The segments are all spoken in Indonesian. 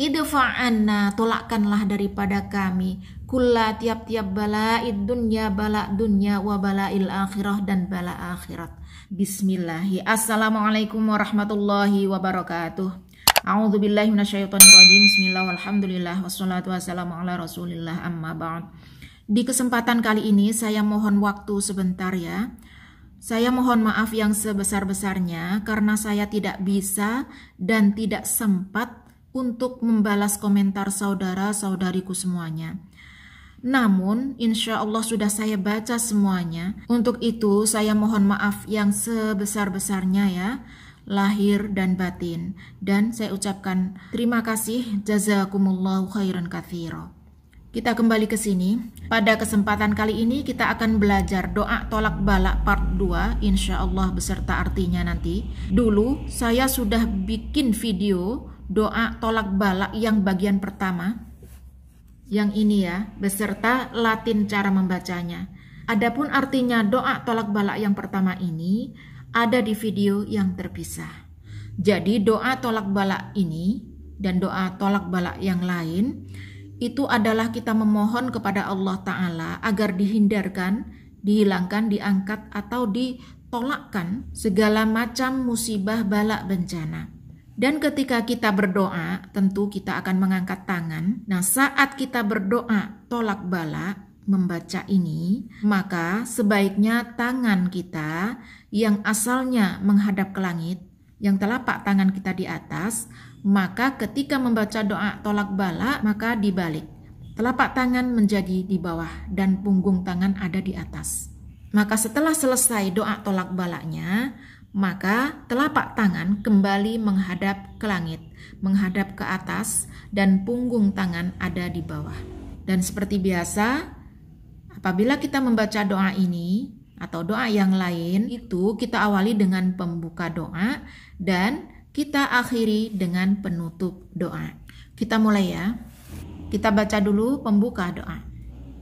idfa'anna tolakkanlah daripada kami kulla tiap-tiap bala'id dunya bala dunya wa bala'il akhirah dan bala akhirat bismillahi assalamualaikum warahmatullahi wabarakatuh A'udzu billahi minasyaitonir rajim bismillah walhamdulillah wassalatu wassalamu ala rasulillah amma ba'd di kesempatan kali ini saya mohon waktu sebentar ya saya mohon maaf yang sebesar-besarnya karena saya tidak bisa dan tidak sempat untuk membalas komentar saudara-saudariku semuanya. Namun, insya Allah sudah saya baca semuanya. Untuk itu, saya mohon maaf yang sebesar-besarnya ya, lahir dan batin. Dan saya ucapkan terima kasih, jazakumullahu khairan kathiro. Kita kembali ke sini. Pada kesempatan kali ini kita akan belajar doa tolak balak part 2 insya Allah beserta artinya nanti. Dulu saya sudah bikin video doa tolak balak yang bagian pertama. Yang ini ya, beserta Latin cara membacanya. Adapun artinya doa tolak balak yang pertama ini ada di video yang terpisah. Jadi doa tolak balak ini dan doa tolak balak yang lain itu adalah kita memohon kepada Allah Ta'ala agar dihindarkan, dihilangkan, diangkat, atau ditolakkan segala macam musibah balak bencana. Dan ketika kita berdoa, tentu kita akan mengangkat tangan. Nah, saat kita berdoa tolak bala membaca ini, maka sebaiknya tangan kita yang asalnya menghadap ke langit, yang telapak tangan kita di atas, maka ketika membaca doa tolak bala, maka dibalik. Telapak tangan menjadi di bawah dan punggung tangan ada di atas. Maka setelah selesai doa tolak balanya, maka telapak tangan kembali menghadap ke langit, menghadap ke atas, dan punggung tangan ada di bawah. Dan seperti biasa, apabila kita membaca doa ini atau doa yang lain, itu kita awali dengan pembuka doa dan kita akhiri dengan penutup doa. Kita mulai ya. Kita baca dulu pembuka doa.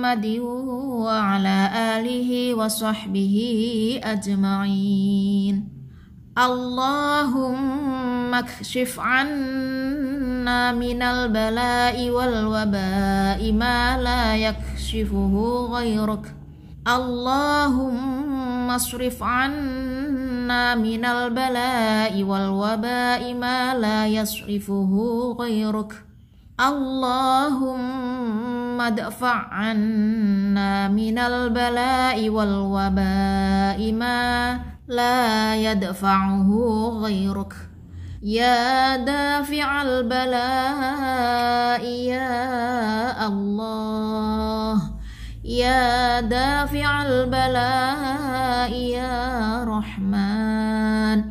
محمد وعلى آله وصحبه أجمعين اللهم اكشف عنا من البلاء والوباء ما لا يكشفه غيرك اللهم اصرف عنا من البلاء والوباء ما لا يصرفه غيرك اللهم اللهم ادفع عنا من البلاء والوباء ما لا يدفعه غيرك يا دافع البلاء يا الله يا دافع البلاء يا رحمن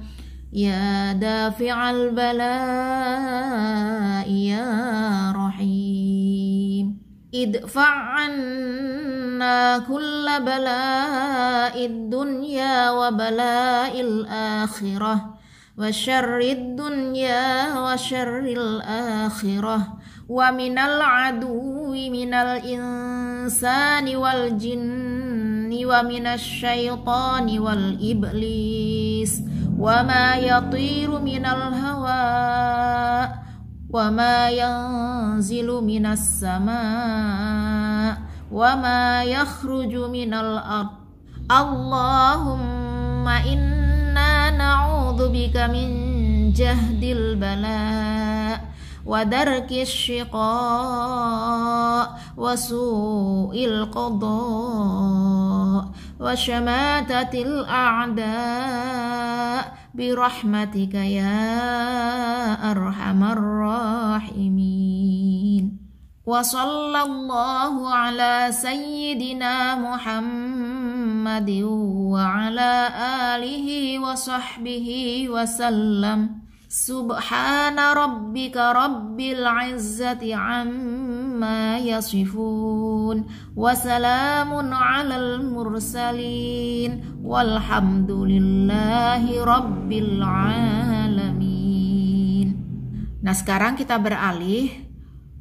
يا دافع البلاء يا ادفع عنا كل بلاء الدنيا وبلاء الآخرة وشر الدنيا وشر الآخرة ومن العدو من الإنسان والجن ومن الشيطان والإبليس وما يطير من الهواء وما ينزل من السماء وما يخرج من الأرض اللهم إنا نعوذ بك من جهد البلاء ودرك الشقاء وسوء القضاء وشماتة الأعداء برحمتك يا أرحم الراحمين وصلى الله على سيدنا محمد وعلى آله وصحبه وسلم Subhana rabbika rabbil izzati amma yasifun wa salamun alal mursalin walhamdulillahi rabbil alamin. Nah, sekarang kita beralih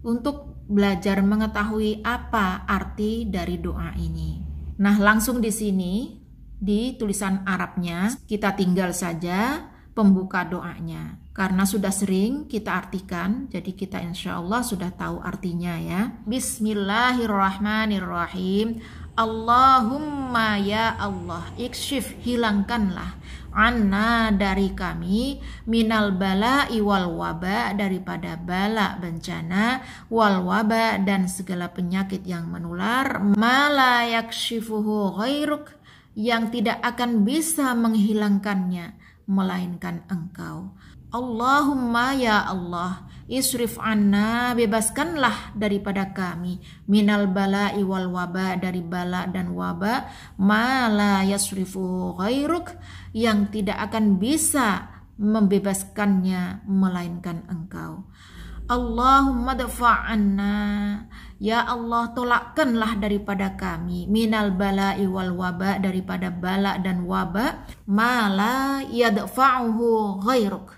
untuk belajar mengetahui apa arti dari doa ini. Nah, langsung di sini di tulisan Arabnya kita tinggal saja pembuka doanya. Karena sudah sering kita artikan, jadi kita insya Allah sudah tahu artinya ya. Bismillahirrahmanirrahim. Allahumma ya Allah, ikshif hilangkanlah anna dari kami minal bala iwal waba daripada bala bencana wal waba dan segala penyakit yang menular malayak shifuhu ghairuk yang tidak akan bisa menghilangkannya melainkan engkau. Allahumma ya Allah, isrif anna, bebaskanlah daripada kami minal bala iwal waba dari bala dan waba, ma la yasrifu ghairuk yang tidak akan bisa membebaskannya melainkan engkau. Allahumma dafa'anna Ya Allah tolakkanlah daripada kami minal bala'i wal waba daripada bala dan waba mala yadfa'uhu ghairuk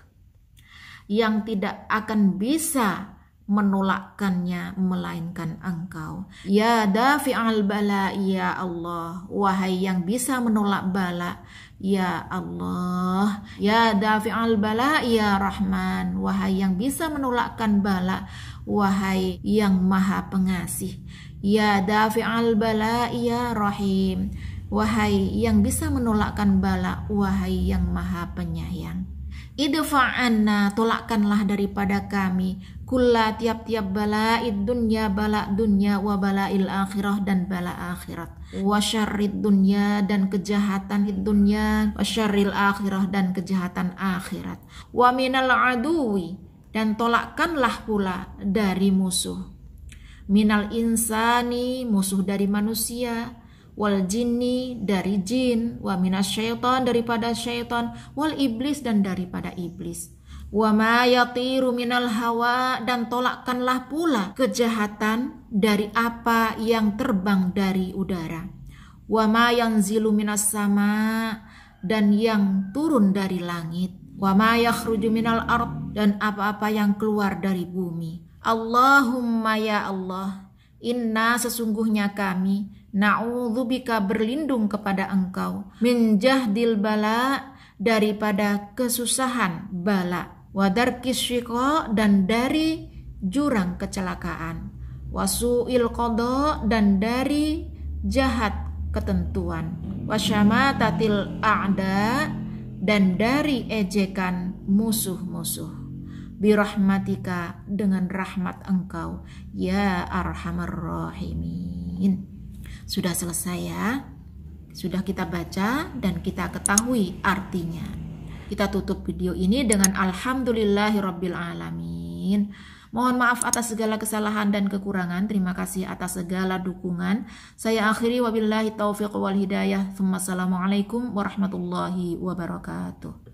yang tidak akan bisa menolakkannya melainkan engkau ya dafi'al bala ya Allah wahai yang bisa menolak bala ya Allah ya dafi'al bala ya Rahman wahai yang bisa menolakkan bala wahai yang maha pengasih. Ya dafi'al bala ya rahim. Wahai yang bisa menolakkan bala, wahai yang maha penyayang. Idfa'anna tolakkanlah daripada kami kulla tiap-tiap bala'id dunya bala dunya wa il akhirah dan bala akhirat wa syarrid dunya dan kejahatan dunya wa syarril akhirah dan kejahatan akhirat wa minal aduwi dan tolakkanlah pula dari musuh. Minal insani musuh dari manusia, wal jinni dari jin, wa minas syaitan daripada syaitan, wal iblis dan daripada iblis. Wa ma yatiru minal hawa dan tolakkanlah pula kejahatan dari apa yang terbang dari udara. Wa ma yanzilu minas sama dan yang turun dari langit. Wa ma yakhruju minal ard dan apa-apa yang keluar dari bumi. Allahumma ya Allah, inna sesungguhnya kami na'udzubika berlindung kepada Engkau min jahdil bala daripada kesusahan bala wadarkis syiko dan dari jurang kecelakaan wasuil qada dan dari jahat ketentuan wasyama tatil a'da dan dari ejekan musuh-musuh birahmatika dengan rahmat engkau ya arhamar rahimin sudah selesai ya sudah kita baca dan kita ketahui artinya kita tutup video ini dengan alamin Mohon maaf atas segala kesalahan dan kekurangan. Terima kasih atas segala dukungan. Saya akhiri wabillahi taufiq wal hidayah. Assalamualaikum warahmatullahi wabarakatuh.